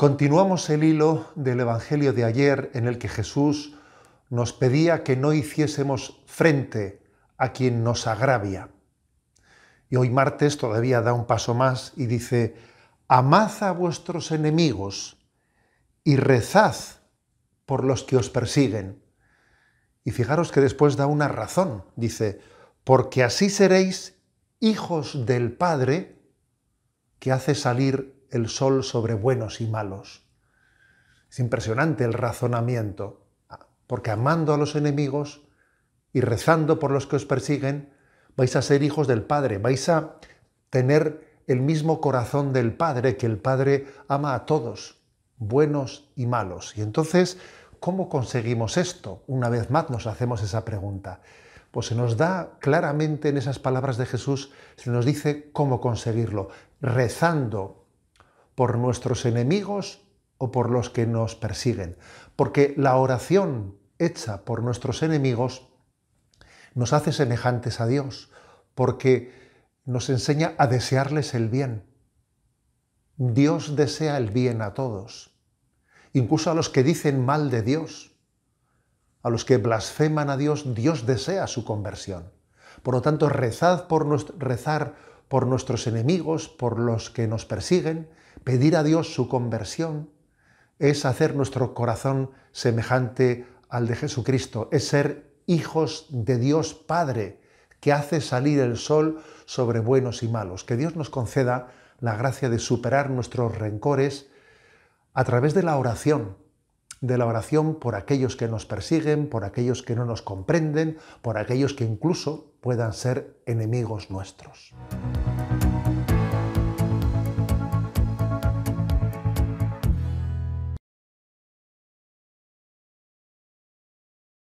Continuamos el hilo del Evangelio de ayer en el que Jesús nos pedía que no hiciésemos frente a quien nos agravia. Y hoy martes todavía da un paso más y dice, amad a vuestros enemigos y rezad por los que os persiguen. Y fijaros que después da una razón, dice, porque así seréis hijos del Padre que hace salir el sol sobre buenos y malos. Es impresionante el razonamiento, porque amando a los enemigos y rezando por los que os persiguen, vais a ser hijos del Padre, vais a tener el mismo corazón del Padre, que el Padre ama a todos, buenos y malos. Y entonces, ¿cómo conseguimos esto? Una vez más nos hacemos esa pregunta. Pues se nos da claramente en esas palabras de Jesús, se nos dice cómo conseguirlo, rezando por nuestros enemigos o por los que nos persiguen. Porque la oración hecha por nuestros enemigos nos hace semejantes a Dios, porque nos enseña a desearles el bien. Dios desea el bien a todos, incluso a los que dicen mal de Dios, a los que blasfeman a Dios, Dios desea su conversión. Por lo tanto, rezad por rezar por nuestros enemigos, por los que nos persiguen, Pedir a Dios su conversión es hacer nuestro corazón semejante al de Jesucristo, es ser hijos de Dios Padre, que hace salir el sol sobre buenos y malos. Que Dios nos conceda la gracia de superar nuestros rencores a través de la oración, de la oración por aquellos que nos persiguen, por aquellos que no nos comprenden, por aquellos que incluso puedan ser enemigos nuestros.